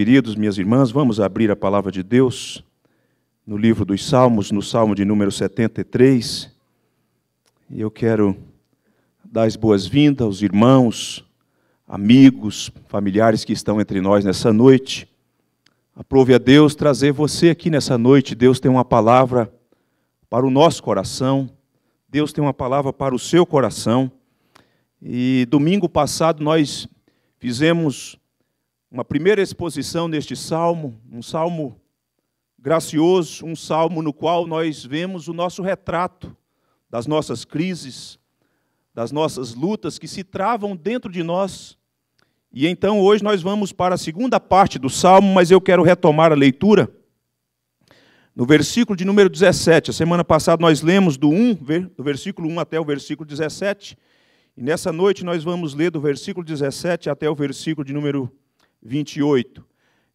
queridos, minhas irmãs, vamos abrir a palavra de Deus no livro dos Salmos, no Salmo de número 73. E eu quero dar as boas-vindas aos irmãos, amigos, familiares que estão entre nós nessa noite. Aprove a Deus trazer você aqui nessa noite. Deus tem uma palavra para o nosso coração. Deus tem uma palavra para o seu coração. E domingo passado nós fizemos uma primeira exposição neste salmo, um salmo gracioso, um salmo no qual nós vemos o nosso retrato das nossas crises, das nossas lutas que se travam dentro de nós. E então hoje nós vamos para a segunda parte do salmo, mas eu quero retomar a leitura. No versículo de número 17, a semana passada nós lemos do 1, do versículo 1 até o versículo 17, e nessa noite nós vamos ler do versículo 17 até o versículo de número 17. 28.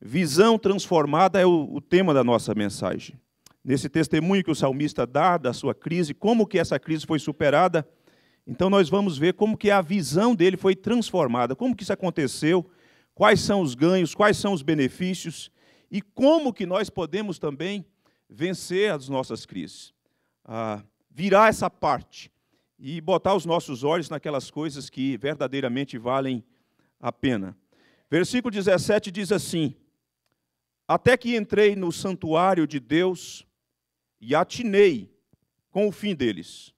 Visão transformada é o, o tema da nossa mensagem. Nesse testemunho que o salmista dá da sua crise, como que essa crise foi superada, então nós vamos ver como que a visão dele foi transformada, como que isso aconteceu, quais são os ganhos, quais são os benefícios e como que nós podemos também vencer as nossas crises. Ah, virar essa parte e botar os nossos olhos naquelas coisas que verdadeiramente valem a pena. Versículo 17 diz assim: Até que entrei no santuário de Deus e atinei com o fim deles.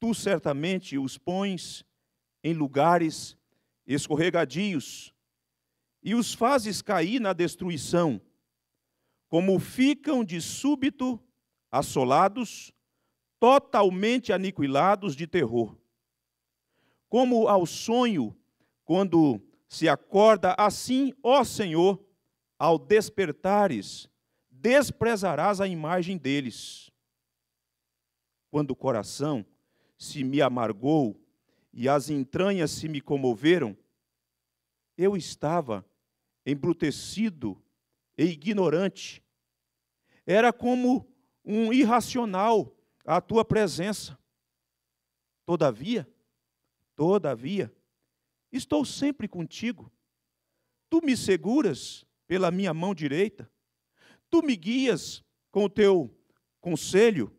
Tu certamente os pões em lugares escorregadios e os fazes cair na destruição, como ficam de súbito assolados, totalmente aniquilados de terror. Como ao sonho, quando se acorda assim, ó Senhor, ao despertares, desprezarás a imagem deles. Quando o coração se me amargou e as entranhas se me comoveram, eu estava embrutecido e ignorante. Era como um irracional a tua presença. Todavia, todavia, Estou sempre contigo. Tu me seguras pela minha mão direita. Tu me guias com o teu conselho.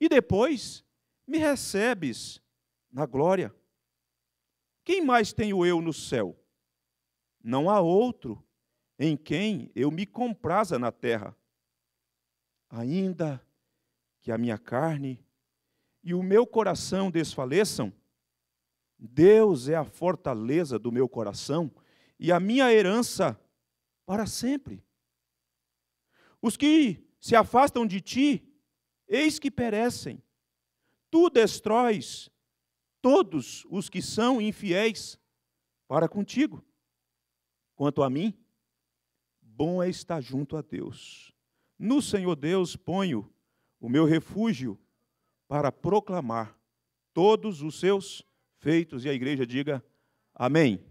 E depois me recebes na glória. Quem mais tenho eu no céu? Não há outro em quem eu me compraza na terra. Ainda que a minha carne e o meu coração desfaleçam, Deus é a fortaleza do meu coração e a minha herança para sempre. Os que se afastam de ti, eis que perecem. Tu destróis todos os que são infiéis para contigo. Quanto a mim, bom é estar junto a Deus. No Senhor Deus ponho o meu refúgio para proclamar todos os seus feitos, e a igreja diga amém.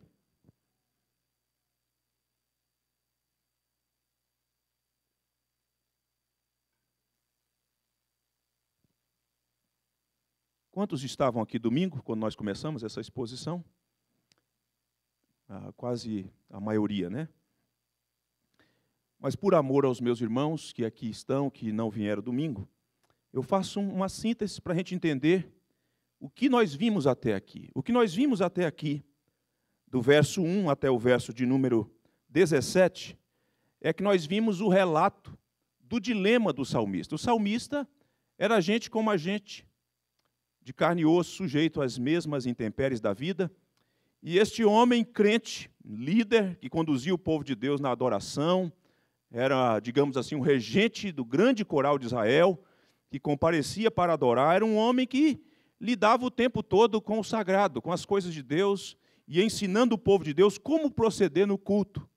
Quantos estavam aqui domingo, quando nós começamos essa exposição? Ah, quase a maioria, né? Mas por amor aos meus irmãos que aqui estão, que não vieram domingo, eu faço uma síntese para a gente entender o que nós vimos até aqui? O que nós vimos até aqui, do verso 1 até o verso de número 17, é que nós vimos o relato do dilema do salmista. O salmista era gente como a gente, de carne e osso, sujeito às mesmas intempéries da vida. E este homem crente, líder, que conduzia o povo de Deus na adoração, era, digamos assim, um regente do grande coral de Israel, que comparecia para adorar, era um homem que lidava o tempo todo com o sagrado, com as coisas de Deus e ensinando o povo de Deus como proceder no culto,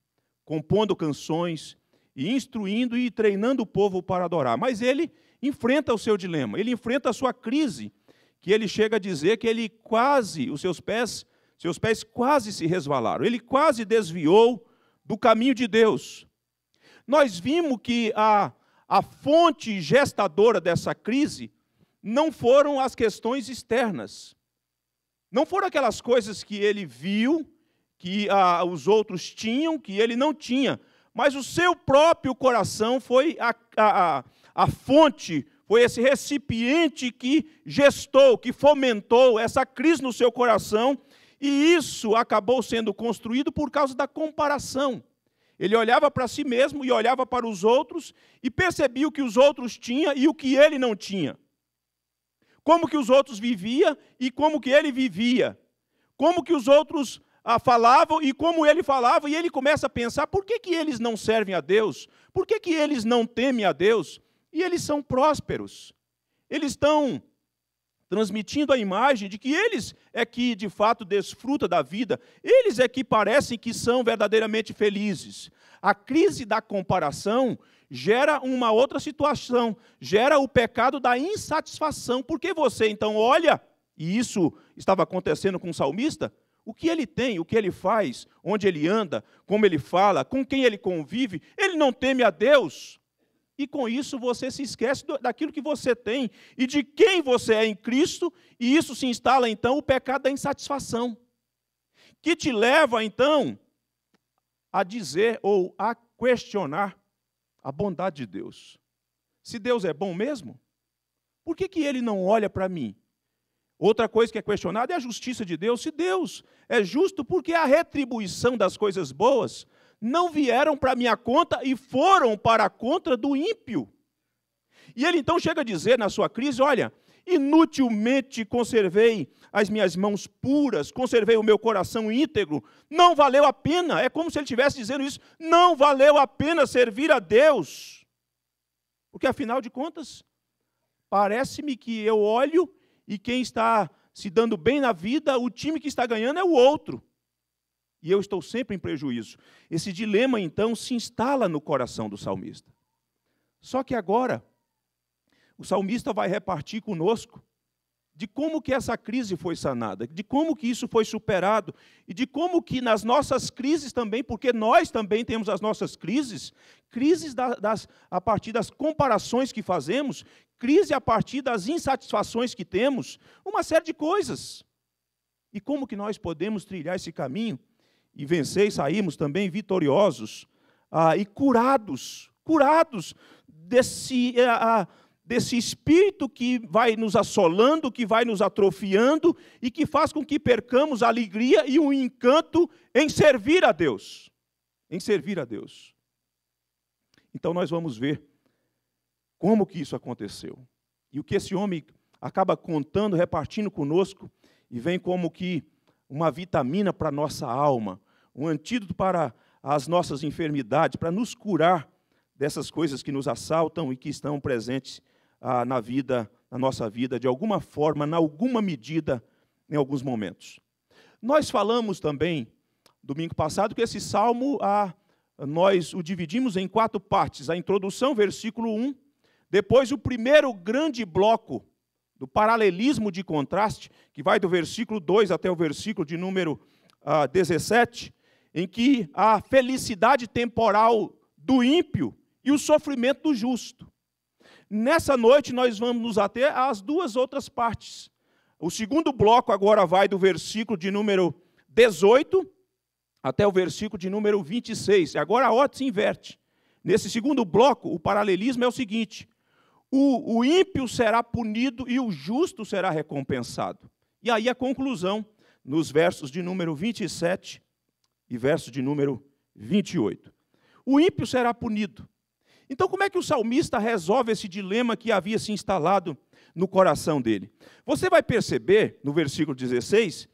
compondo canções e instruindo e treinando o povo para adorar. Mas ele enfrenta o seu dilema, ele enfrenta a sua crise, que ele chega a dizer que ele quase, os seus pés, seus pés quase se resvalaram, ele quase desviou do caminho de Deus. Nós vimos que a, a fonte gestadora dessa crise não foram as questões externas. Não foram aquelas coisas que ele viu, que ah, os outros tinham, que ele não tinha. Mas o seu próprio coração foi a, a, a fonte, foi esse recipiente que gestou, que fomentou essa crise no seu coração. E isso acabou sendo construído por causa da comparação. Ele olhava para si mesmo e olhava para os outros e percebia o que os outros tinham e o que ele não tinha como que os outros viviam e como que ele vivia, como que os outros ah, falavam e como ele falava, e ele começa a pensar por que, que eles não servem a Deus, por que, que eles não temem a Deus, e eles são prósperos, eles estão transmitindo a imagem de que eles é que de fato desfruta da vida, eles é que parecem que são verdadeiramente felizes. A crise da comparação gera uma outra situação, gera o pecado da insatisfação, porque você então olha, e isso estava acontecendo com o salmista, o que ele tem, o que ele faz, onde ele anda, como ele fala, com quem ele convive, ele não teme a Deus. E com isso você se esquece daquilo que você tem e de quem você é em Cristo, e isso se instala então o pecado da insatisfação, que te leva então a dizer ou a questionar a bondade de Deus. Se Deus é bom mesmo, por que, que ele não olha para mim? Outra coisa que é questionada é a justiça de Deus. Se Deus é justo, porque a retribuição das coisas boas não vieram para minha conta e foram para a conta do ímpio? E ele então chega a dizer na sua crise: olha, Inutilmente conservei as minhas mãos puras, conservei o meu coração íntegro. Não valeu a pena. É como se ele estivesse dizendo isso. Não valeu a pena servir a Deus. Porque, afinal de contas, parece-me que eu olho e quem está se dando bem na vida, o time que está ganhando é o outro. E eu estou sempre em prejuízo. Esse dilema, então, se instala no coração do salmista. Só que agora, o salmista vai repartir conosco de como que essa crise foi sanada, de como que isso foi superado e de como que nas nossas crises também, porque nós também temos as nossas crises, crises das, a partir das comparações que fazemos, crise a partir das insatisfações que temos, uma série de coisas. E como que nós podemos trilhar esse caminho e vencer e sairmos também vitoriosos ah, e curados, curados desse... Eh, ah, desse espírito que vai nos assolando, que vai nos atrofiando e que faz com que percamos a alegria e o encanto em servir a Deus. Em servir a Deus. Então nós vamos ver como que isso aconteceu. E o que esse homem acaba contando, repartindo conosco e vem como que uma vitamina para a nossa alma, um antídoto para as nossas enfermidades, para nos curar dessas coisas que nos assaltam e que estão presentes ah, na vida, na nossa vida, de alguma forma, na alguma medida, em alguns momentos. Nós falamos também, domingo passado, que esse salmo, ah, nós o dividimos em quatro partes: a introdução, versículo 1, depois o primeiro grande bloco do paralelismo de contraste, que vai do versículo 2 até o versículo de número ah, 17, em que a felicidade temporal do ímpio e o sofrimento do justo. Nessa noite nós vamos nos ater às duas outras partes. O segundo bloco agora vai do versículo de número 18 até o versículo de número 26. Agora a ordem se inverte. Nesse segundo bloco, o paralelismo é o seguinte: o, o ímpio será punido e o justo será recompensado. E aí a conclusão, nos versos de número 27 e verso de número 28. O ímpio será punido então, como é que o salmista resolve esse dilema que havia se instalado no coração dele? Você vai perceber, no versículo 16,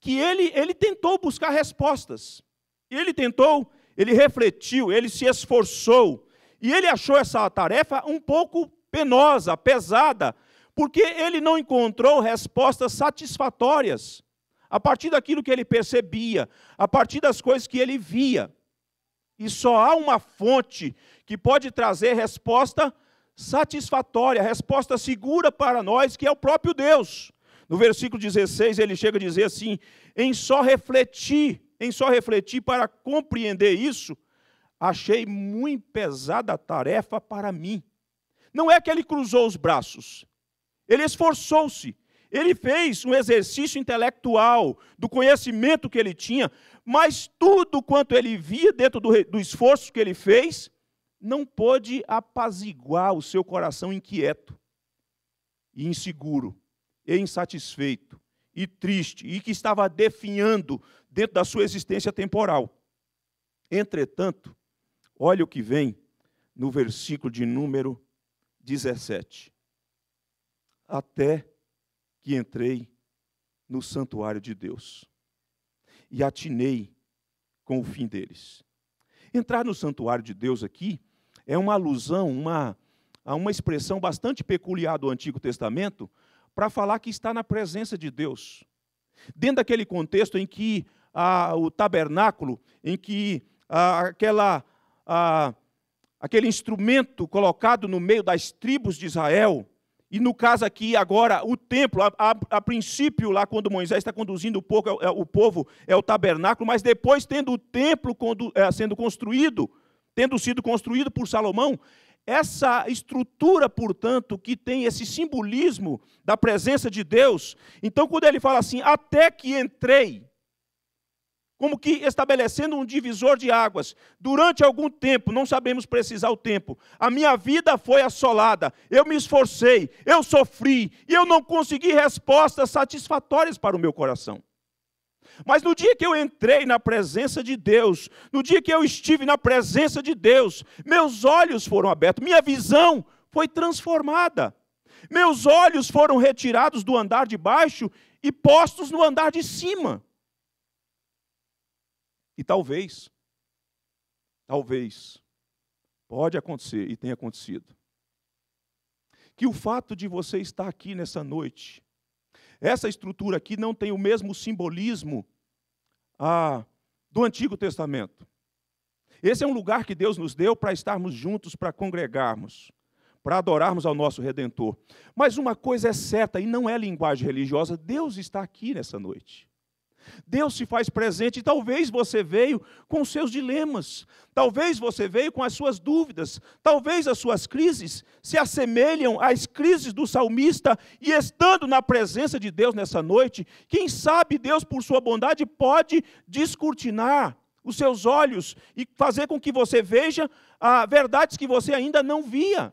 que ele, ele tentou buscar respostas. Ele tentou, ele refletiu, ele se esforçou. E ele achou essa tarefa um pouco penosa, pesada, porque ele não encontrou respostas satisfatórias a partir daquilo que ele percebia, a partir das coisas que ele via. E só há uma fonte que pode trazer resposta satisfatória, resposta segura para nós, que é o próprio Deus. No versículo 16, ele chega a dizer assim: em só refletir, em só refletir para compreender isso, achei muito pesada a tarefa para mim. Não é que ele cruzou os braços, ele esforçou-se, ele fez um exercício intelectual do conhecimento que ele tinha, mas tudo quanto ele via dentro do, do esforço que ele fez, não pôde apaziguar o seu coração inquieto e inseguro e insatisfeito e triste e que estava definhando dentro da sua existência temporal. Entretanto, olha o que vem no versículo de número 17. Até que entrei no santuário de Deus e atinei com o fim deles. Entrar no santuário de Deus aqui é uma alusão, uma, a uma expressão bastante peculiar do Antigo Testamento para falar que está na presença de Deus. Dentro daquele contexto em que ah, o tabernáculo, em que ah, aquela, ah, aquele instrumento colocado no meio das tribos de Israel, e no caso aqui, agora, o templo, a, a, a princípio, lá quando Moisés está conduzindo o povo, é, é, o povo, é o tabernáculo, mas depois, tendo o templo condu, é, sendo construído, tendo sido construído por Salomão, essa estrutura, portanto, que tem esse simbolismo da presença de Deus. Então, quando ele fala assim, até que entrei como que estabelecendo um divisor de águas. Durante algum tempo, não sabemos precisar o tempo, a minha vida foi assolada, eu me esforcei, eu sofri, e eu não consegui respostas satisfatórias para o meu coração. Mas no dia que eu entrei na presença de Deus, no dia que eu estive na presença de Deus, meus olhos foram abertos, minha visão foi transformada. Meus olhos foram retirados do andar de baixo e postos no andar de cima. E talvez, talvez, pode acontecer e tem acontecido, que o fato de você estar aqui nessa noite, essa estrutura aqui não tem o mesmo simbolismo ah, do Antigo Testamento. Esse é um lugar que Deus nos deu para estarmos juntos, para congregarmos, para adorarmos ao nosso Redentor. Mas uma coisa é certa, e não é linguagem religiosa, Deus está aqui nessa noite. Deus se faz presente e talvez você veio com os seus dilemas, talvez você veio com as suas dúvidas, talvez as suas crises se assemelham às crises do salmista e estando na presença de Deus nessa noite, quem sabe Deus, por sua bondade, pode descortinar os seus olhos e fazer com que você veja a ah, verdades que você ainda não via,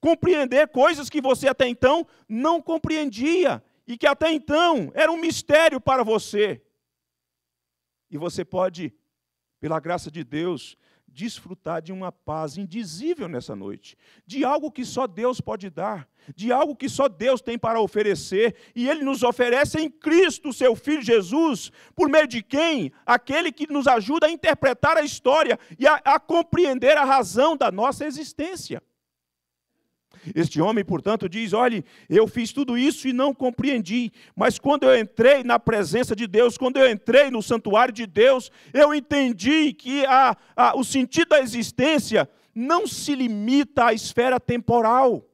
compreender coisas que você até então não compreendia e que até então era um mistério para você. E você pode, pela graça de Deus, desfrutar de uma paz indizível nessa noite, de algo que só Deus pode dar, de algo que só Deus tem para oferecer, e Ele nos oferece em Cristo, Seu Filho Jesus, por meio de quem? Aquele que nos ajuda a interpretar a história e a, a compreender a razão da nossa existência. Este homem, portanto, diz: Olhe, eu fiz tudo isso e não compreendi, mas quando eu entrei na presença de Deus, quando eu entrei no santuário de Deus, eu entendi que a, a, o sentido da existência não se limita à esfera temporal.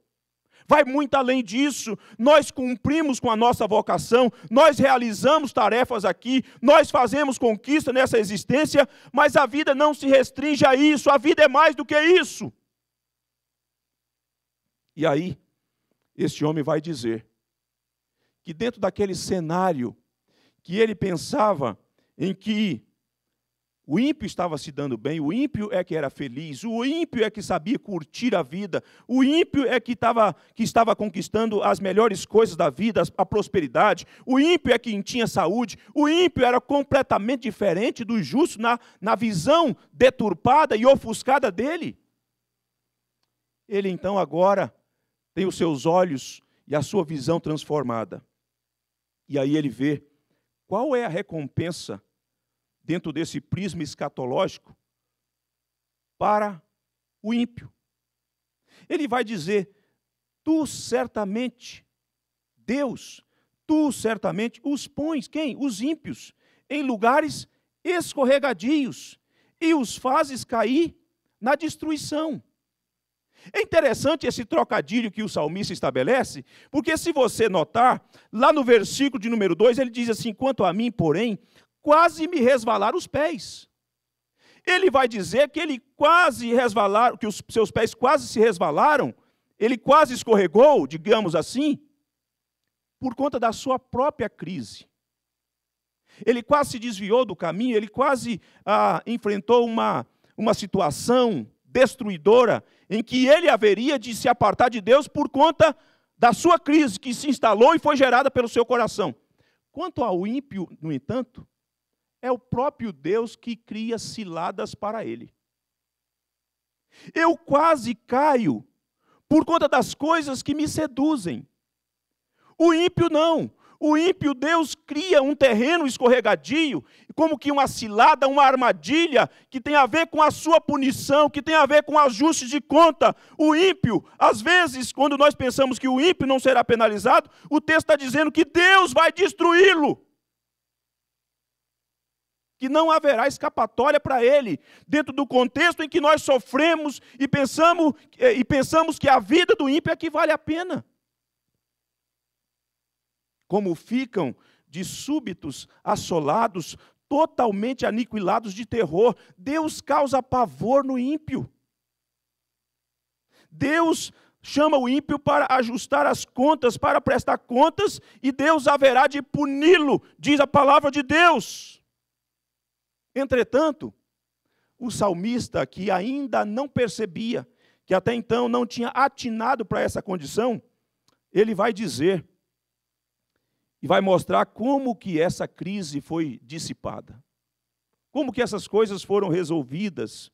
Vai muito além disso. Nós cumprimos com a nossa vocação, nós realizamos tarefas aqui, nós fazemos conquista nessa existência, mas a vida não se restringe a isso, a vida é mais do que isso. E aí, este homem vai dizer que dentro daquele cenário que ele pensava em que o ímpio estava se dando bem, o ímpio é que era feliz, o ímpio é que sabia curtir a vida, o ímpio é que estava, que estava conquistando as melhores coisas da vida, a prosperidade, o ímpio é que tinha saúde, o ímpio era completamente diferente do justo na, na visão deturpada e ofuscada dele. Ele então agora tem os seus olhos e a sua visão transformada. E aí ele vê qual é a recompensa dentro desse prisma escatológico para o ímpio. Ele vai dizer: Tu certamente, Deus, tu certamente os pões, quem? Os ímpios, em lugares escorregadios e os fazes cair na destruição. É interessante esse trocadilho que o salmista estabelece, porque se você notar, lá no versículo de número 2, ele diz assim: Quanto a mim, porém, quase me resvalar os pés. Ele vai dizer que ele quase resvalar, que os seus pés quase se resvalaram, ele quase escorregou, digamos assim, por conta da sua própria crise. Ele quase se desviou do caminho, ele quase ah, enfrentou uma, uma situação destruidora em que ele haveria de se apartar de Deus por conta da sua crise que se instalou e foi gerada pelo seu coração. Quanto ao ímpio, no entanto, é o próprio Deus que cria ciladas para ele. Eu quase caio por conta das coisas que me seduzem. O ímpio não. O ímpio Deus cria um terreno escorregadio, como que uma cilada, uma armadilha, que tem a ver com a sua punição, que tem a ver com ajuste de conta. O ímpio, às vezes, quando nós pensamos que o ímpio não será penalizado, o texto está dizendo que Deus vai destruí-lo. Que não haverá escapatória para ele, dentro do contexto em que nós sofremos e pensamos, eh, e pensamos que a vida do ímpio é que vale a pena como ficam de súbitos assolados, totalmente aniquilados de terror. Deus causa pavor no ímpio. Deus chama o ímpio para ajustar as contas, para prestar contas, e Deus haverá de puni-lo, diz a palavra de Deus. Entretanto, o salmista que ainda não percebia, que até então não tinha atinado para essa condição, ele vai dizer e vai mostrar como que essa crise foi dissipada. Como que essas coisas foram resolvidas.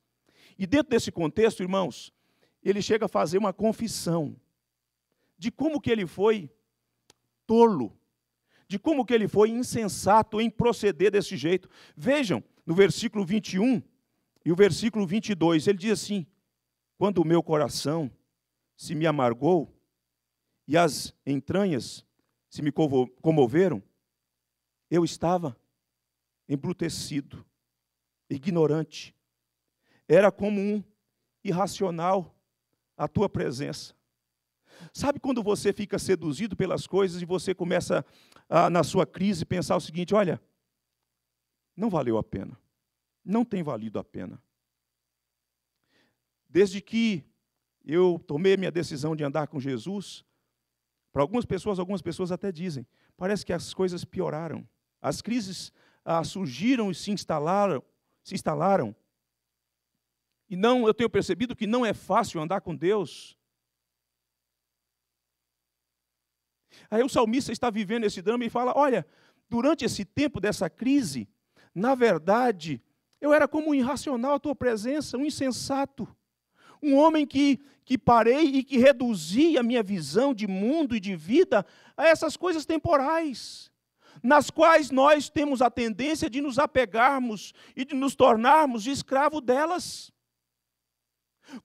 E dentro desse contexto, irmãos, ele chega a fazer uma confissão de como que ele foi tolo, de como que ele foi insensato em proceder desse jeito. Vejam, no versículo 21 e o versículo 22, ele diz assim: Quando o meu coração se me amargou e as entranhas se me comoveram, eu estava embrutecido, ignorante. Era como um irracional a tua presença. Sabe quando você fica seduzido pelas coisas e você começa, a, na sua crise, pensar o seguinte: olha, não valeu a pena, não tem valido a pena. Desde que eu tomei a minha decisão de andar com Jesus, para algumas pessoas, algumas pessoas até dizem, parece que as coisas pioraram. As crises ah, surgiram e se instalaram, se instalaram. E não, eu tenho percebido que não é fácil andar com Deus. Aí o salmista está vivendo esse drama e fala: "Olha, durante esse tempo dessa crise, na verdade, eu era como um irracional à tua presença, um insensato um homem que, que parei e que reduzi a minha visão de mundo e de vida a essas coisas temporais, nas quais nós temos a tendência de nos apegarmos e de nos tornarmos escravo delas.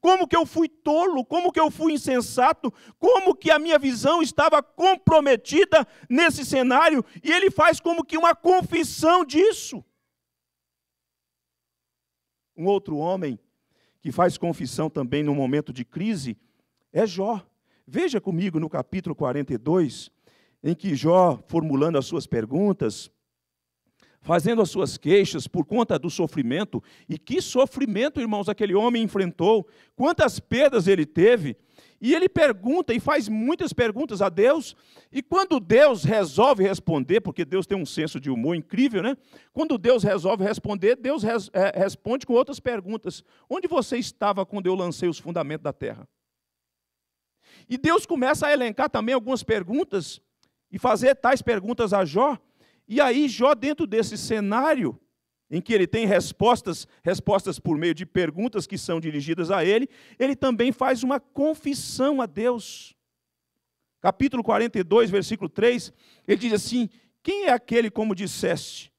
Como que eu fui tolo, como que eu fui insensato, como que a minha visão estava comprometida nesse cenário, e ele faz como que uma confissão disso. Um outro homem que faz confissão também no momento de crise, é Jó. Veja comigo no capítulo 42, em que Jó, formulando as suas perguntas, fazendo as suas queixas por conta do sofrimento, e que sofrimento, irmãos, aquele homem enfrentou, quantas perdas ele teve, e ele pergunta e faz muitas perguntas a Deus, e quando Deus resolve responder, porque Deus tem um senso de humor incrível, né? Quando Deus resolve responder, Deus res, é, responde com outras perguntas. Onde você estava quando eu lancei os fundamentos da terra? E Deus começa a elencar também algumas perguntas e fazer tais perguntas a Jó. E aí Jó dentro desse cenário, em que ele tem respostas, respostas por meio de perguntas que são dirigidas a ele, ele também faz uma confissão a Deus. Capítulo 42, versículo 3, ele diz assim: Quem é aquele, como disseste,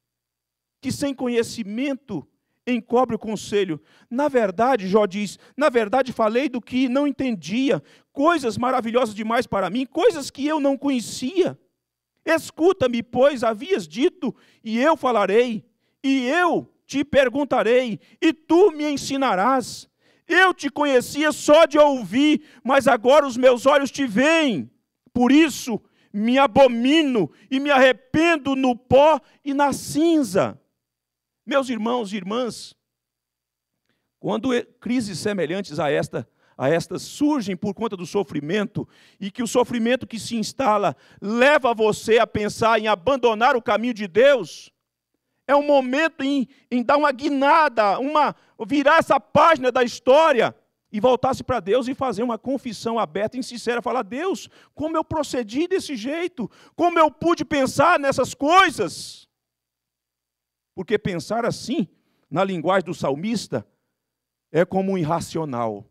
que sem conhecimento encobre o conselho. Na verdade, Jó diz, na verdade falei do que não entendia, coisas maravilhosas demais para mim, coisas que eu não conhecia. Escuta-me, pois, havias dito, e eu falarei e eu te perguntarei, e tu me ensinarás. Eu te conhecia só de ouvir, mas agora os meus olhos te veem. Por isso me abomino e me arrependo no pó e na cinza. Meus irmãos e irmãs, quando crises semelhantes a esta a estas surgem por conta do sofrimento e que o sofrimento que se instala leva você a pensar em abandonar o caminho de Deus, é um momento em, em dar uma guinada, uma virar essa página da história e voltar-se para Deus e fazer uma confissão aberta e sincera, falar: Deus, como eu procedi desse jeito? Como eu pude pensar nessas coisas? Porque pensar assim, na linguagem do salmista, é como um irracional.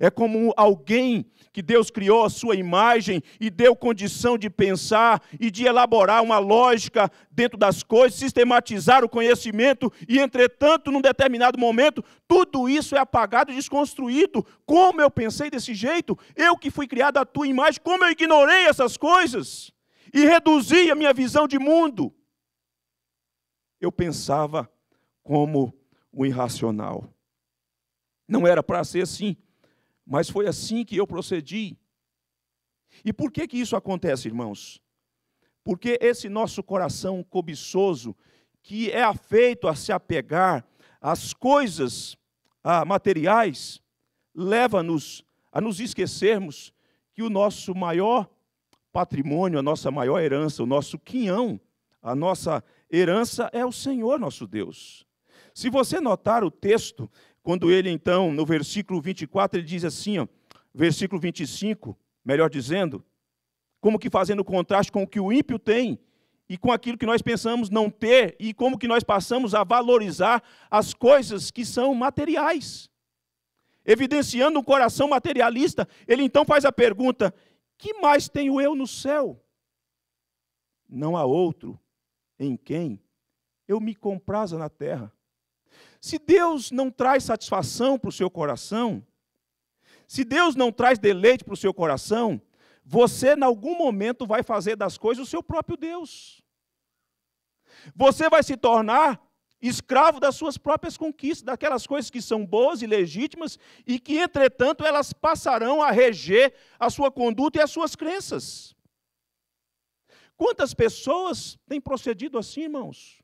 É como alguém que Deus criou a sua imagem e deu condição de pensar e de elaborar uma lógica dentro das coisas, sistematizar o conhecimento e, entretanto, num determinado momento, tudo isso é apagado e desconstruído. Como eu pensei desse jeito? Eu que fui criado à tua imagem, como eu ignorei essas coisas e reduzi a minha visão de mundo? Eu pensava como o irracional. Não era para ser assim. Mas foi assim que eu procedi. E por que que isso acontece, irmãos? Porque esse nosso coração cobiçoso, que é afeito a se apegar às coisas a ah, materiais, leva-nos a nos esquecermos que o nosso maior patrimônio, a nossa maior herança, o nosso quinhão, a nossa herança é o Senhor nosso Deus. Se você notar o texto, quando ele, então, no versículo 24, ele diz assim, ó, versículo 25, melhor dizendo, como que fazendo contraste com o que o ímpio tem e com aquilo que nós pensamos não ter, e como que nós passamos a valorizar as coisas que são materiais. Evidenciando um coração materialista, ele então faz a pergunta: que mais tenho eu no céu? Não há outro em quem eu me compraza na terra. Se Deus não traz satisfação para o seu coração, se Deus não traz deleite para o seu coração, você em algum momento vai fazer das coisas o seu próprio Deus. Você vai se tornar escravo das suas próprias conquistas, daquelas coisas que são boas e legítimas e que, entretanto, elas passarão a reger a sua conduta e as suas crenças. Quantas pessoas têm procedido assim, irmãos?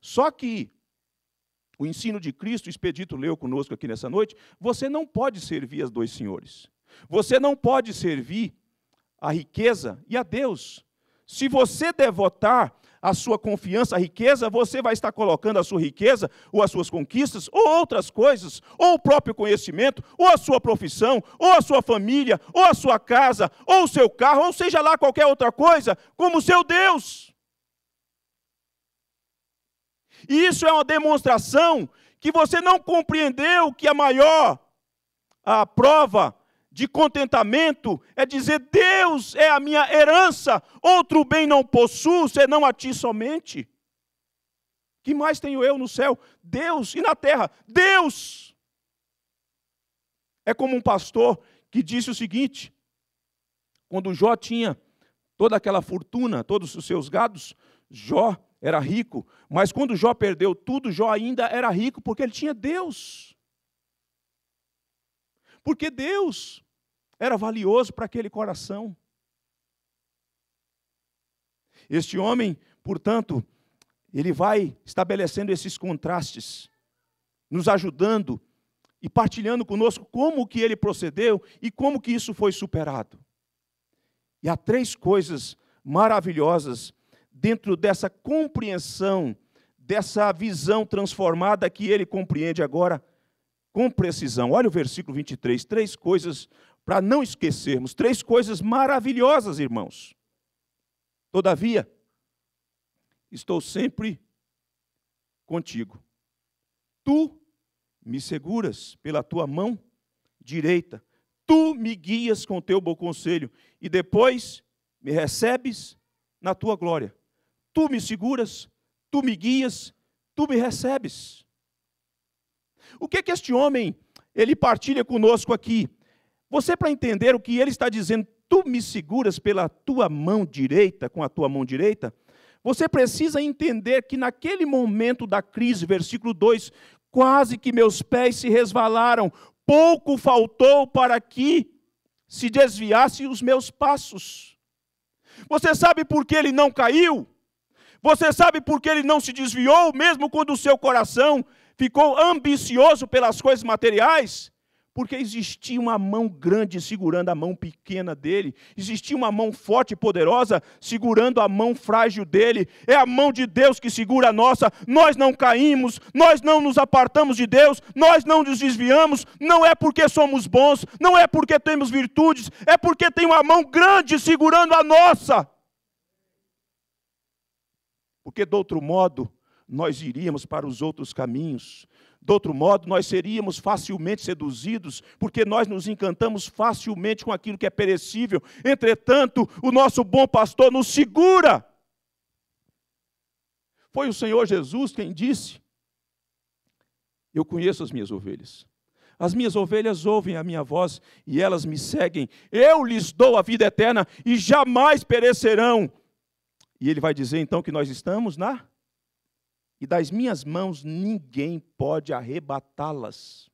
Só que o ensino de Cristo, expedito leu conosco aqui nessa noite, você não pode servir as dois senhores. Você não pode servir a riqueza e a Deus. Se você devotar a sua confiança à riqueza, você vai estar colocando a sua riqueza, ou as suas conquistas, ou outras coisas, ou o próprio conhecimento, ou a sua profissão, ou a sua família, ou a sua casa, ou o seu carro, ou seja lá qualquer outra coisa, como seu Deus. E isso é uma demonstração que você não compreendeu que a maior a prova de contentamento é dizer: Deus é a minha herança, outro bem não possuo, senão a ti somente. Que mais tenho eu no céu? Deus e na terra, Deus. É como um pastor que disse o seguinte: quando Jó tinha toda aquela fortuna, todos os seus gados, Jó era rico, mas quando Jó perdeu tudo, Jó ainda era rico porque ele tinha Deus. Porque Deus era valioso para aquele coração. Este homem, portanto, ele vai estabelecendo esses contrastes, nos ajudando e partilhando conosco como que ele procedeu e como que isso foi superado. E há três coisas maravilhosas dentro dessa compreensão, dessa visão transformada que ele compreende agora com precisão. Olha o versículo 23, três coisas para não esquecermos, três coisas maravilhosas, irmãos. Todavia, estou sempre contigo. Tu me seguras pela tua mão direita, tu me guias com teu bom conselho e depois me recebes na tua glória tu me seguras, tu me guias, tu me recebes. O que é que este homem ele partilha conosco aqui? Você para entender o que ele está dizendo, tu me seguras pela tua mão direita, com a tua mão direita, você precisa entender que naquele momento da crise, versículo 2, quase que meus pés se resvalaram, pouco faltou para que se desviasse os meus passos. Você sabe por que ele não caiu? Você sabe por que ele não se desviou, mesmo quando o seu coração ficou ambicioso pelas coisas materiais? Porque existia uma mão grande segurando a mão pequena dele, existia uma mão forte e poderosa segurando a mão frágil dele. É a mão de Deus que segura a nossa. Nós não caímos, nós não nos apartamos de Deus, nós não nos desviamos. Não é porque somos bons, não é porque temos virtudes, é porque tem uma mão grande segurando a nossa porque de outro modo nós iríamos para os outros caminhos. De outro modo, nós seríamos facilmente seduzidos, porque nós nos encantamos facilmente com aquilo que é perecível. Entretanto, o nosso bom pastor nos segura. Foi o Senhor Jesus quem disse: Eu conheço as minhas ovelhas. As minhas ovelhas ouvem a minha voz e elas me seguem. Eu lhes dou a vida eterna e jamais perecerão. E ele vai dizer então que nós estamos na. E das minhas mãos ninguém pode arrebatá-las.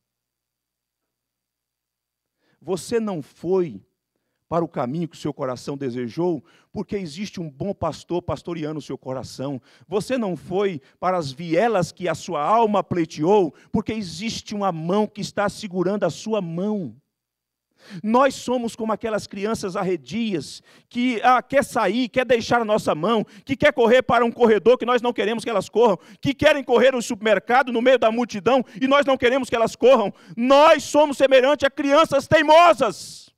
Você não foi para o caminho que o seu coração desejou, porque existe um bom pastor pastoreando o seu coração. Você não foi para as vielas que a sua alma pleiteou, porque existe uma mão que está segurando a sua mão. Nós somos como aquelas crianças arredias que ah, quer sair, quer deixar a nossa mão, que quer correr para um corredor que nós não queremos que elas corram, que querem correr no supermercado no meio da multidão e nós não queremos que elas corram. Nós somos semelhantes a crianças teimosas.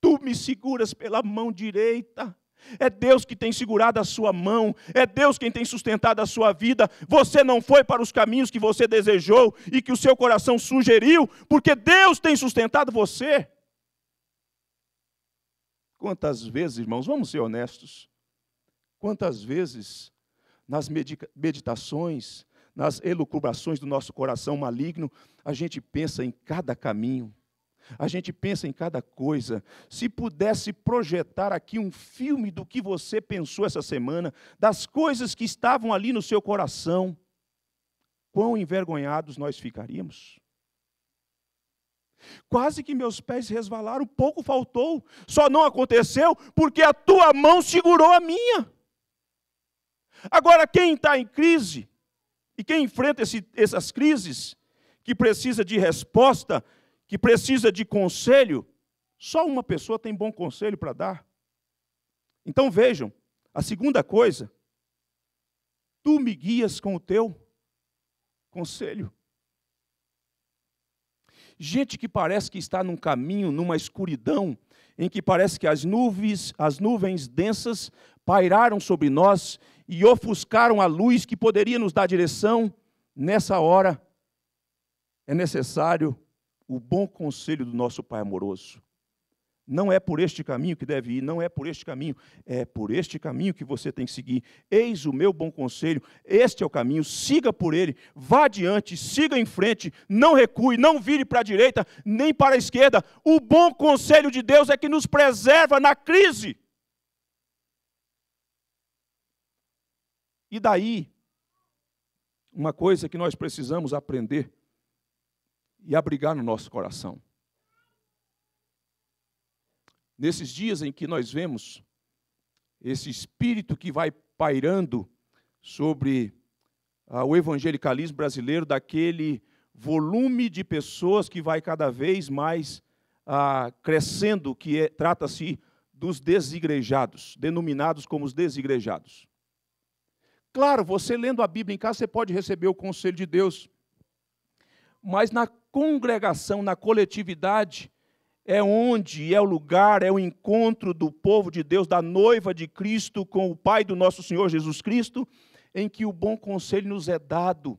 Tu me seguras pela mão direita é Deus que tem segurado a sua mão, é Deus quem tem sustentado a sua vida. Você não foi para os caminhos que você desejou e que o seu coração sugeriu, porque Deus tem sustentado você. Quantas vezes, irmãos, vamos ser honestos, quantas vezes nas meditações, nas elucubrações do nosso coração maligno, a gente pensa em cada caminho, a gente pensa em cada coisa. Se pudesse projetar aqui um filme do que você pensou essa semana, das coisas que estavam ali no seu coração, quão envergonhados nós ficaríamos. Quase que meus pés resvalaram, pouco faltou, só não aconteceu porque a tua mão segurou a minha. Agora, quem está em crise e quem enfrenta esse, essas crises, que precisa de resposta, que precisa de conselho, só uma pessoa tem bom conselho para dar. Então vejam, a segunda coisa, tu me guias com o teu conselho. Gente que parece que está num caminho, numa escuridão, em que parece que as nuvens, as nuvens densas pairaram sobre nós e ofuscaram a luz que poderia nos dar direção, nessa hora é necessário o bom conselho do nosso Pai amoroso. Não é por este caminho que deve ir, não é por este caminho, é por este caminho que você tem que seguir. Eis o meu bom conselho, este é o caminho, siga por ele, vá adiante, siga em frente, não recue, não vire para a direita nem para a esquerda. O bom conselho de Deus é que nos preserva na crise. E daí, uma coisa que nós precisamos aprender e abrigar no nosso coração. Nesses dias em que nós vemos esse espírito que vai pairando sobre ah, o evangelicalismo brasileiro, daquele volume de pessoas que vai cada vez mais ah, crescendo, que é, trata-se dos desigrejados, denominados como os desigrejados. Claro, você lendo a Bíblia em casa, você pode receber o conselho de Deus, mas na congregação, na coletividade, é onde, é o lugar, é o encontro do povo de Deus, da noiva de Cristo com o Pai do nosso Senhor Jesus Cristo, em que o bom conselho nos é dado,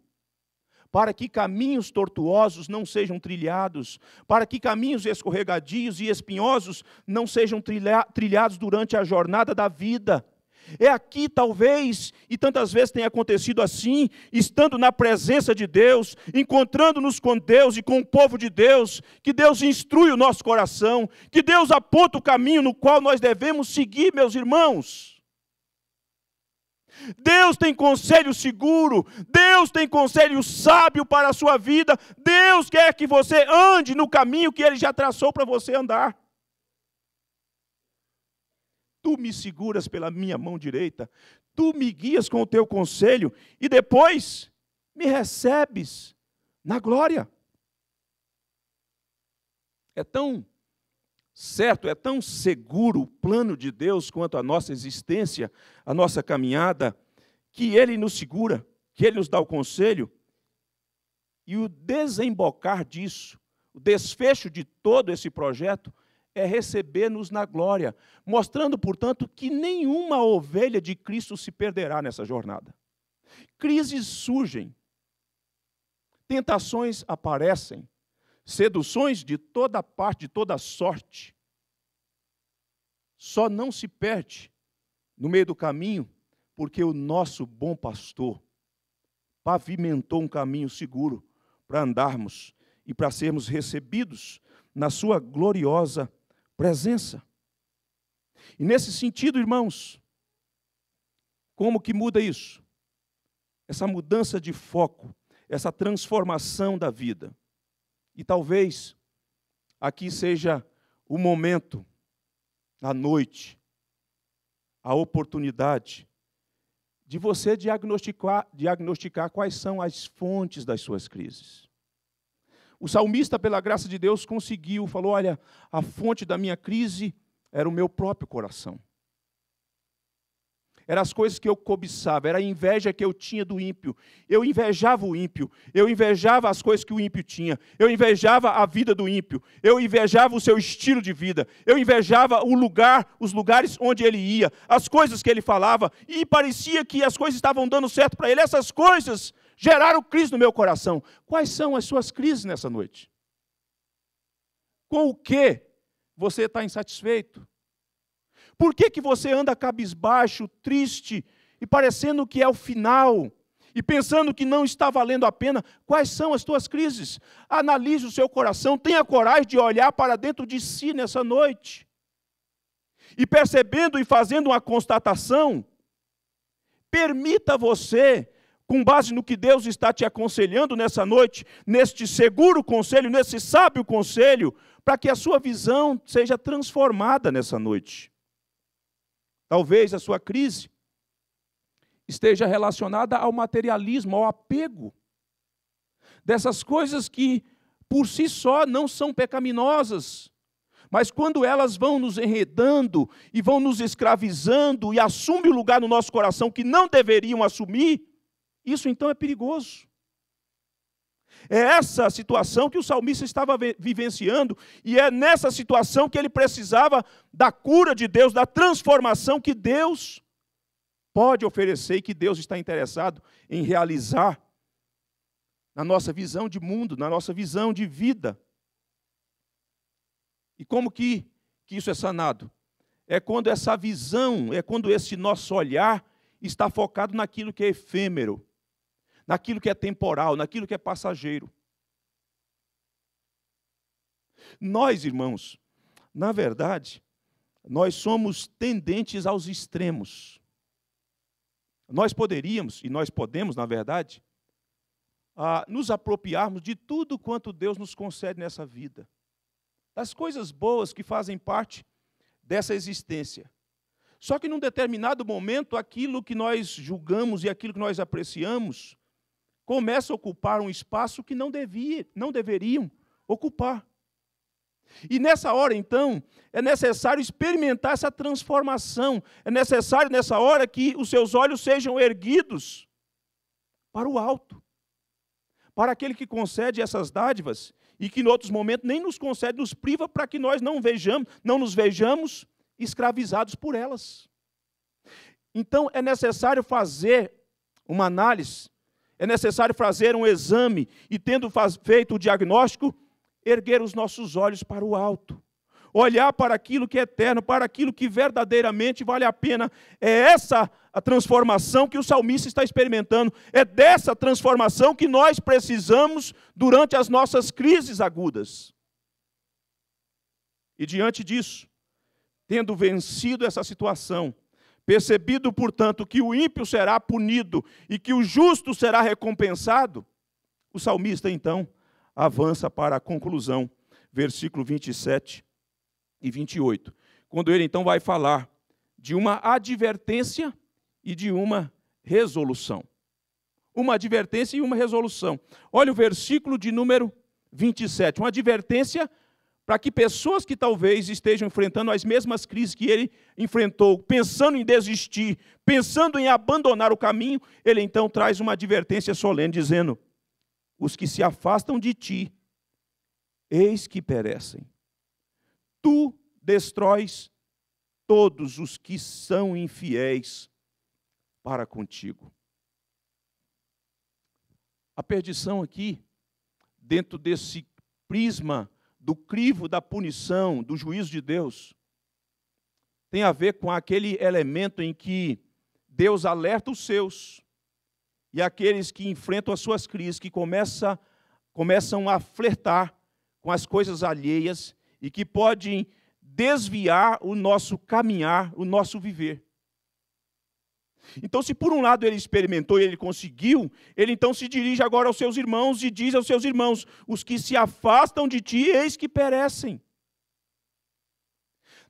para que caminhos tortuosos não sejam trilhados, para que caminhos escorregadios e espinhosos não sejam trilha, trilhados durante a jornada da vida. É aqui, talvez, e tantas vezes tem acontecido assim, estando na presença de Deus, encontrando-nos com Deus e com o povo de Deus, que Deus instrui o nosso coração, que Deus aponta o caminho no qual nós devemos seguir, meus irmãos. Deus tem conselho seguro, Deus tem conselho sábio para a sua vida, Deus quer que você ande no caminho que Ele já traçou para você andar tu me seguras pela minha mão direita, tu me guias com o teu conselho e depois me recebes na glória. É tão certo, é tão seguro o plano de Deus quanto a nossa existência, a nossa caminhada, que Ele nos segura, que Ele nos dá o conselho. E o desembocar disso, o desfecho de todo esse projeto, é receber-nos na glória, mostrando, portanto, que nenhuma ovelha de Cristo se perderá nessa jornada. Crises surgem, tentações aparecem, seduções de toda parte, de toda sorte. Só não se perde no meio do caminho, porque o nosso bom pastor pavimentou um caminho seguro para andarmos e para sermos recebidos na sua gloriosa presença. E nesse sentido, irmãos, como que muda isso? Essa mudança de foco, essa transformação da vida. E talvez aqui seja o momento, a noite, a oportunidade de você diagnosticar, diagnosticar quais são as fontes das suas crises. O salmista, pela graça de Deus, conseguiu, falou: Olha, a fonte da minha crise era o meu próprio coração eram as coisas que eu cobiçava, era a inveja que eu tinha do ímpio. Eu invejava o ímpio, eu invejava as coisas que o ímpio tinha, eu invejava a vida do ímpio, eu invejava o seu estilo de vida, eu invejava o lugar, os lugares onde ele ia, as coisas que ele falava, e parecia que as coisas estavam dando certo para ele. Essas coisas geraram crise no meu coração. Quais são as suas crises nessa noite? Com o que você está insatisfeito? Por que, que você anda cabisbaixo, triste e parecendo que é o final? E pensando que não está valendo a pena, quais são as tuas crises? Analise o seu coração, tenha coragem de olhar para dentro de si nessa noite. E percebendo e fazendo uma constatação, permita você com base no que Deus está te aconselhando nessa noite, neste seguro conselho, nesse sábio conselho, para que a sua visão seja transformada nessa noite. Talvez a sua crise esteja relacionada ao materialismo, ao apego. Dessas coisas que por si só não são pecaminosas, mas quando elas vão nos enredando e vão nos escravizando e assumem o lugar no nosso coração que não deveriam assumir, isso então é perigoso. É essa situação que o salmista estava vivenciando, e é nessa situação que ele precisava da cura de Deus, da transformação que Deus pode oferecer e que Deus está interessado em realizar na nossa visão de mundo, na nossa visão de vida. E como que, que isso é sanado? É quando essa visão, é quando esse nosso olhar está focado naquilo que é efêmero, naquilo que é temporal, naquilo que é passageiro. Nós, irmãos, na verdade, nós somos tendentes aos extremos. Nós poderíamos, e nós podemos, na verdade, nos apropriarmos de tudo quanto Deus nos concede nessa vida, das coisas boas que fazem parte dessa existência. Só que num determinado momento, aquilo que nós julgamos e aquilo que nós apreciamos começa a ocupar um espaço que não, devia, não deveriam ocupar. E nessa hora, então, é necessário experimentar essa transformação, é necessário nessa hora que os seus olhos sejam erguidos para o alto, para aquele que concede essas dádivas e que em outros momentos nem nos concede, nos priva para que nós não vejamos, não nos vejamos escravizados por elas. Então é necessário fazer uma análise é necessário fazer um exame e, tendo feito o diagnóstico, erguer os nossos olhos para o alto, olhar para aquilo que é eterno, para aquilo que verdadeiramente vale a pena. É essa a transformação que o salmista está experimentando, é dessa transformação que nós precisamos durante as nossas crises agudas. E diante disso, tendo vencido essa situação, Percebido, portanto, que o ímpio será punido e que o justo será recompensado, o salmista então avança para a conclusão, versículo 27 e 28, quando ele então vai falar de uma advertência e de uma resolução. Uma advertência e uma resolução. Olha o versículo de número 27, uma advertência para que pessoas que talvez estejam enfrentando as mesmas crises que ele enfrentou, pensando em desistir, pensando em abandonar o caminho, ele então traz uma advertência solene, dizendo: Os que se afastam de ti, eis que perecem. Tu destróis todos os que são infiéis para contigo. A perdição aqui, dentro desse prisma do crivo da punição, do juízo de Deus, tem a ver com aquele elemento em que Deus alerta os seus e aqueles que enfrentam as suas crises, que começa, começam a flertar com as coisas alheias e que podem desviar o nosso caminhar, o nosso viver. Então, se por um lado ele experimentou e ele conseguiu, ele então se dirige agora aos seus irmãos e diz aos seus irmãos: Os que se afastam de ti, eis que perecem.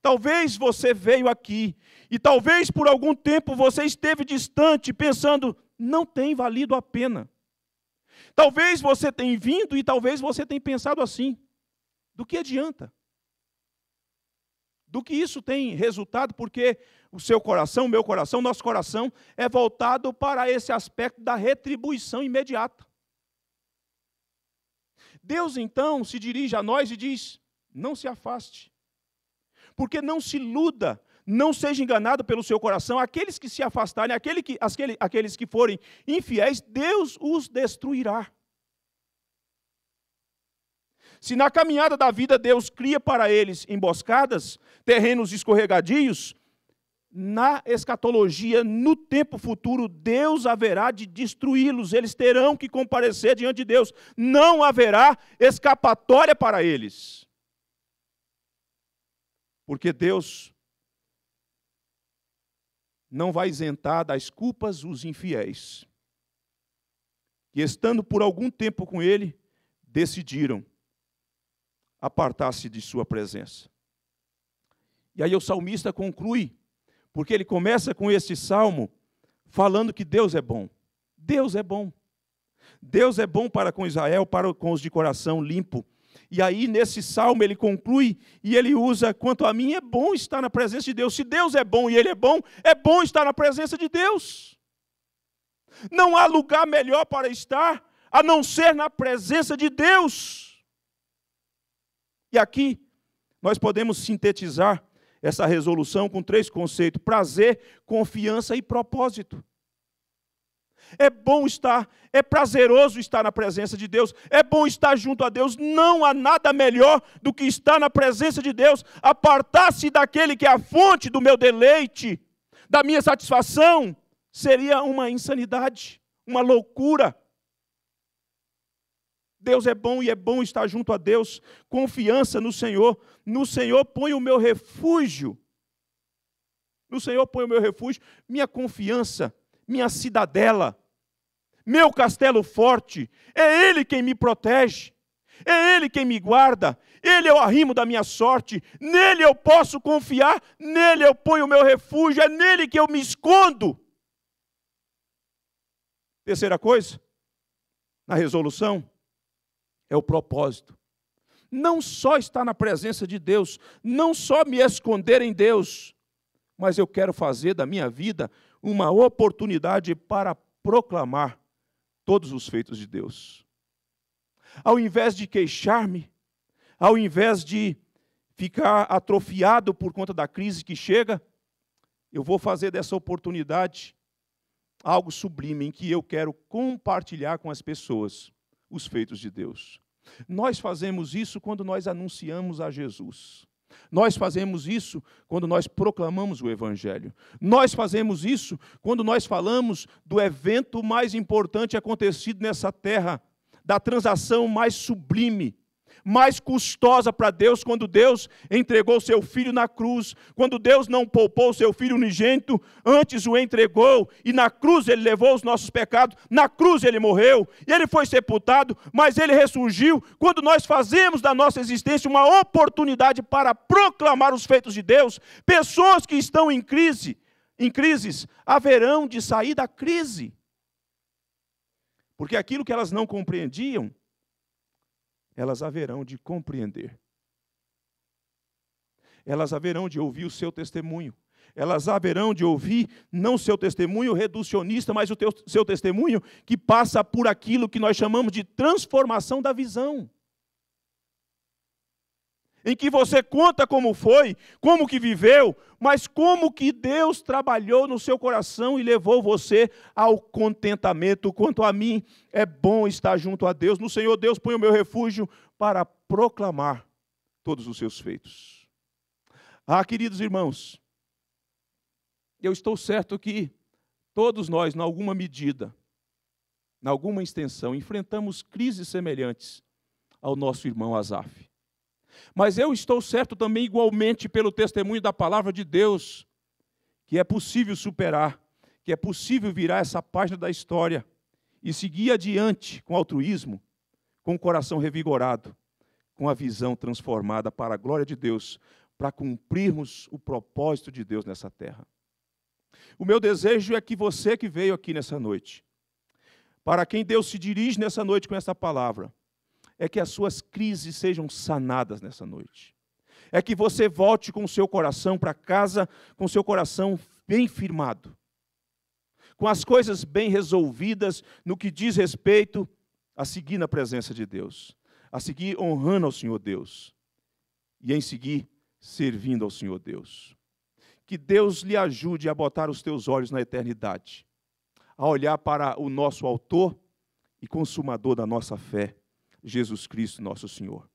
Talvez você veio aqui e talvez por algum tempo você esteve distante, pensando: não tem valido a pena. Talvez você tenha vindo e talvez você tenha pensado assim: do que adianta? Do que isso tem resultado? Porque o seu coração, o meu coração, nosso coração é voltado para esse aspecto da retribuição imediata. Deus então se dirige a nós e diz: não se afaste, porque não se iluda, não seja enganado pelo seu coração. Aqueles que se afastarem, aquele que, aquele, aqueles que forem infiéis, Deus os destruirá. Se na caminhada da vida Deus cria para eles emboscadas, terrenos escorregadios, na escatologia, no tempo futuro, Deus haverá de destruí-los, eles terão que comparecer diante de Deus, não haverá escapatória para eles. Porque Deus não vai isentar das culpas os infiéis, que estando por algum tempo com ele, decidiram apartar-se de sua presença. E aí o salmista conclui porque ele começa com este salmo falando que Deus é bom. Deus é bom. Deus é bom para com Israel, para com os de coração limpo. E aí, nesse salmo, ele conclui e ele usa: quanto a mim, é bom estar na presença de Deus. Se Deus é bom e Ele é bom, é bom estar na presença de Deus. Não há lugar melhor para estar a não ser na presença de Deus. E aqui nós podemos sintetizar essa resolução com três conceitos: prazer, confiança e propósito. É bom estar, é prazeroso estar na presença de Deus, é bom estar junto a Deus. Não há nada melhor do que estar na presença de Deus, apartar-se daquele que é a fonte do meu deleite, da minha satisfação, seria uma insanidade, uma loucura. Deus é bom e é bom estar junto a Deus. Confiança no Senhor. No Senhor põe o meu refúgio. No Senhor põe o meu refúgio, minha confiança, minha cidadela, meu castelo forte. É Ele quem me protege. É Ele quem me guarda, Ele é o arrimo da minha sorte, nele eu posso confiar, nele eu ponho o meu refúgio, é nele que eu me escondo. Terceira coisa, na resolução, é o propósito. Não só estar na presença de Deus, não só me esconder em Deus, mas eu quero fazer da minha vida uma oportunidade para proclamar todos os feitos de Deus. Ao invés de queixar-me, ao invés de ficar atrofiado por conta da crise que chega, eu vou fazer dessa oportunidade algo sublime em que eu quero compartilhar com as pessoas os feitos de Deus. Nós fazemos isso quando nós anunciamos a Jesus. Nós fazemos isso quando nós proclamamos o Evangelho. Nós fazemos isso quando nós falamos do evento mais importante acontecido nessa terra, da transação mais sublime, mais custosa para Deus quando Deus entregou seu filho na cruz, quando Deus não poupou seu filho unigênito, antes o entregou e na cruz ele levou os nossos pecados, na cruz ele morreu, e ele foi sepultado, mas ele ressurgiu quando nós fazemos da nossa existência uma oportunidade para proclamar os feitos de Deus. Pessoas que estão em crise, em crises, haverão de sair da crise. Porque aquilo que elas não compreendiam elas haverão de compreender. Elas haverão de ouvir o seu testemunho. Elas haverão de ouvir não seu testemunho reducionista, mas o teu, seu testemunho que passa por aquilo que nós chamamos de transformação da visão em que você conta como foi, como que viveu, mas como que Deus trabalhou no seu coração e levou você ao contentamento. Quanto a mim, é bom estar junto a Deus. No Senhor Deus põe o meu refúgio para proclamar todos os seus feitos. Ah, queridos irmãos, eu estou certo que todos nós, em alguma medida, em alguma extensão, enfrentamos crises semelhantes ao nosso irmão Azaf. Mas eu estou certo também, igualmente, pelo testemunho da palavra de Deus, que é possível superar, que é possível virar essa página da história e seguir adiante com altruísmo, com o coração revigorado, com a visão transformada para a glória de Deus, para cumprirmos o propósito de Deus nessa terra. O meu desejo é que você que veio aqui nessa noite, para quem Deus se dirige nessa noite com essa palavra, é que as suas crises sejam sanadas nessa noite. É que você volte com o seu coração para casa, com o seu coração bem firmado, com as coisas bem resolvidas no que diz respeito a seguir na presença de Deus, a seguir honrando ao Senhor Deus e em seguir servindo ao Senhor Deus. Que Deus lhe ajude a botar os teus olhos na eternidade, a olhar para o nosso Autor e Consumador da nossa fé Jesus Cristo, nosso Senhor.